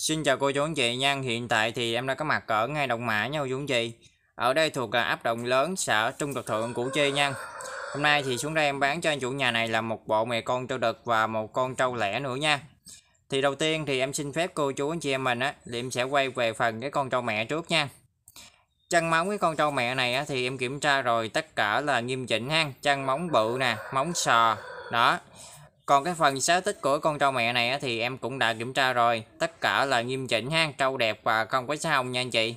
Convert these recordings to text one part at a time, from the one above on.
Xin chào cô chú anh chị nha, hiện tại thì em đang có mặt ở ngay Đồng Mã nha cô chú anh chị. Ở đây thuộc là áp động Lớn, xã Trung Cực Thượng, Củ Chi nha. Hôm nay thì xuống đây em bán cho anh chủ nhà này là một bộ mè con trâu đực và một con trâu lẻ nữa nha. Thì đầu tiên thì em xin phép cô chú anh chị em mình á, thì em sẽ quay về phần cái con trâu mẹ trước nha. Chân móng cái con trâu mẹ này á, thì em kiểm tra rồi tất cả là nghiêm chỉnh ha, chân móng bự nè, móng sò, đó còn cái phần xáo tích của con trâu mẹ này thì em cũng đã kiểm tra rồi tất cả là nghiêm chỉnh ha trâu đẹp và không có sao nha anh chị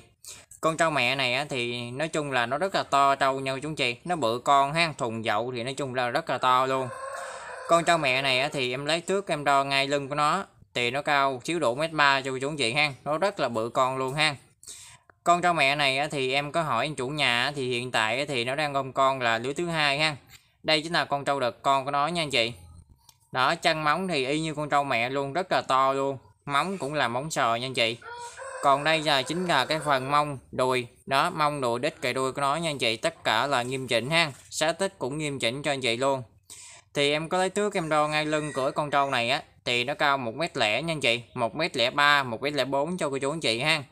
con trâu mẹ này thì nói chung là nó rất là to trâu nhau chúng chị nó bự con ha thùng dậu thì nói chung là rất là to luôn con trâu mẹ này thì em lấy trước em đo ngay lưng của nó thì nó cao xíu đủ mét ba cho chúng chị ha nó rất là bự con luôn ha con trâu mẹ này thì em có hỏi chủ nhà thì hiện tại thì nó đang ôm con là lứa thứ hai ha đây chính là con trâu đực con của nó nha anh chị đó chân móng thì y như con trâu mẹ luôn rất là to luôn móng cũng là móng sò nha anh chị còn đây là chính là cái phần mông đùi đó mông đùi đít cày đuôi của nó nha anh chị tất cả là nghiêm chỉnh ha xá tích cũng nghiêm chỉnh cho anh chị luôn thì em có lấy thước em đo ngay lưng của con trâu này á thì nó cao một mét lẻ nha anh chị một mét lẻ ba một mét lẻ bốn cho cô chú anh chị ha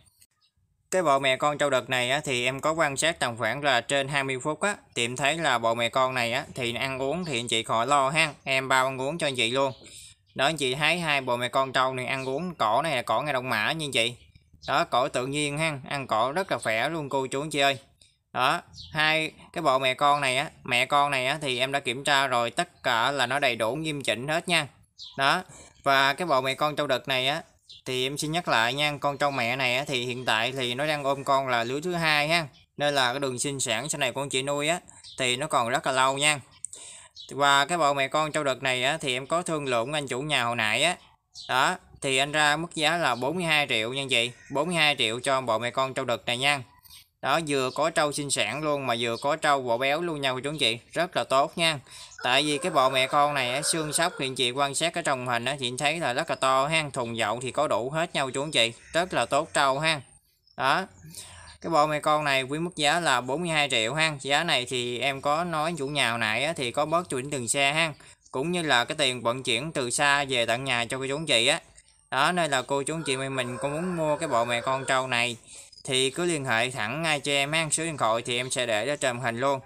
cái bộ mẹ con trong đực này á, thì em có quan sát tầm khoảng là trên 20 phút á, thì em thấy là bộ mẹ con này á, thì ăn uống thì anh chị khỏi lo ha, em bao ăn uống cho anh chị luôn. Đó anh chị thấy hai bộ mẹ con trâu này ăn uống cỏ này là cỏ ngay đồng mã như anh chị. Đó cỏ tự nhiên ha, ăn cỏ rất là khỏe luôn cô chú anh chị ơi. Đó, hai cái bộ mẹ con này á, mẹ con này á thì em đã kiểm tra rồi tất cả là nó đầy đủ nghiêm chỉnh hết nha. Đó, và cái bộ mẹ con trâu đực này á thì em xin nhắc lại nha con trâu mẹ này thì hiện tại thì nó đang ôm con là lứa thứ hai ha nên là cái đường sinh sản sau này con chị nuôi á thì nó còn rất là lâu nha và cái bộ mẹ con trâu đợt này á, thì em có thương lượng anh chủ nhà hồi nãy á đó thì anh ra mức giá là 42 triệu nha chị 42 triệu cho bộ mẹ con trâu đực này nha đó vừa có trâu sinh sản luôn mà vừa có trâu bọ béo luôn nha cô chú anh chị rất là tốt nha tại vì cái bọ mẹ con này xương sóc thì chị quan sát ở trong hình đó, chị thấy là rất là to ha thùng dậu thì có đủ hết nhau chú anh chị rất là tốt trâu ha đó cái bộ mẹ con này với mức giá là 42 triệu ha giá này thì em có nói chủ nhà hồi nãy thì có bớt chuyển đường xe ha cũng như là cái tiền vận chuyển từ xa về tận nhà cho cô chú chị á đó. nên là cô chú chị mình cũng muốn mua cái bộ mẹ con trâu này thì cứ liên hệ thẳng ngay cho em ăn số điện thoại thì em sẽ để ở trên hình luôn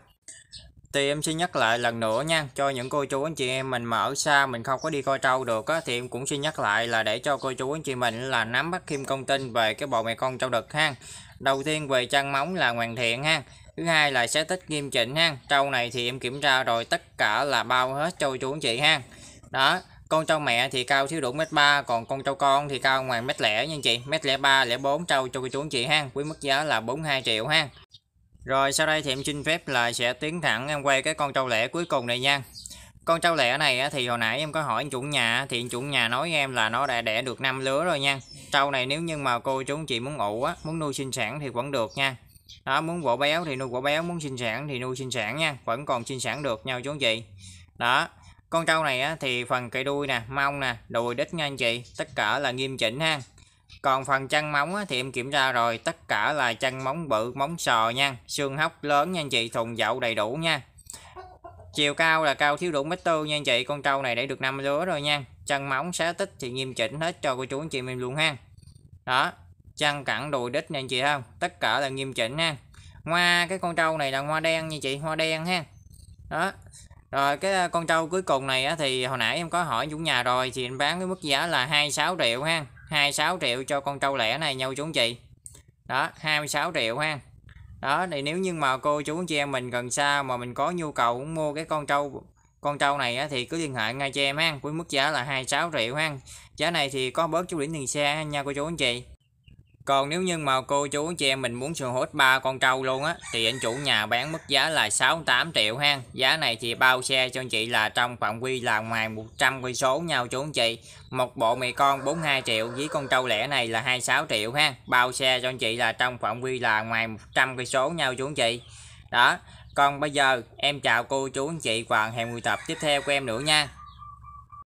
thì em xin nhắc lại lần nữa nha cho những cô chú anh chị em mình mà ở xa mình không có đi coi trâu được á, thì em cũng xin nhắc lại là để cho cô chú anh chị mình là nắm bắt thêm thông tin về cái bò mẹ con trâu đực ha đầu tiên về chân móng là hoàn thiện ha thứ hai là sẽ tích nghiêm chỉnh ha trâu này thì em kiểm tra rồi tất cả là bao hết cho chú anh chị ha đó con trâu mẹ thì cao thiếu đủ mét ba còn con trâu con thì cao ngoài mét lẻ nha chị mét lẻ ba lẻ bốn trâu cho cô chú anh chị ha với mức giá là 42 triệu ha rồi sau đây thì em xin phép là sẽ tiến thẳng em quay cái con trâu lẻ cuối cùng này nha con trâu lẻ này thì hồi nãy em có hỏi anh chủ nhà thì anh chủ nhà nói em là nó đã đẻ được năm lứa rồi nha trâu này nếu như mà cô chú anh chị muốn ủ á muốn nuôi sinh sản thì vẫn được nha đó muốn vỗ béo thì nuôi vỗ béo muốn sinh sản thì nuôi sinh sản nha vẫn còn sinh sản được nhau chú chị đó con trâu này á, thì phần cây đuôi nè mông nè đùi đít nha anh chị tất cả là nghiêm chỉnh ha còn phần chân móng á, thì em kiểm tra rồi tất cả là chân móng bự móng sò nha xương hốc lớn nha anh chị thùng dậu đầy đủ nha chiều cao là cao thiếu đủ mét tư nha anh chị con trâu này để được năm lứa rồi nha chân móng xá tích thì nghiêm chỉnh hết cho cô chú anh chị mình luôn ha đó chân cẳng đùi đít nha anh chị không tất cả là nghiêm chỉnh ha hoa cái con trâu này là hoa đen nha chị hoa đen ha đó rồi cái à, con trâu cuối cùng này á, thì hồi nãy em có hỏi chủ nhà rồi thì em bán với mức giá là 26 triệu ha. 26 triệu cho con trâu lẻ này nhau chú chị. Đó, 26 triệu ha. Đó thì nếu như mà cô chú anh chị em mình gần xa mà mình có nhu cầu muốn mua cái con trâu con trâu này á, thì cứ liên hệ ngay cho em ha với mức giá là 26 triệu ha giá này thì có bớt chút điểm tiền xe nha cô chú anh chị còn nếu như mà cô chú anh chị em mình muốn sườn hút ba con trâu luôn á thì anh chủ nhà bán mức giá là 68 triệu ha. Giá này thì bao xe cho anh chị là trong phạm vi là ngoài 100 quy số nhau chú anh chị. Một bộ mì con 42 triệu với con trâu lẻ này là 26 triệu ha. Bao xe cho anh chị là trong phạm vi là ngoài 100 quy số nhau chú anh chị. Đó. Còn bây giờ em chào cô chú anh chị và hẹn buổi tập tiếp theo của em nữa nha.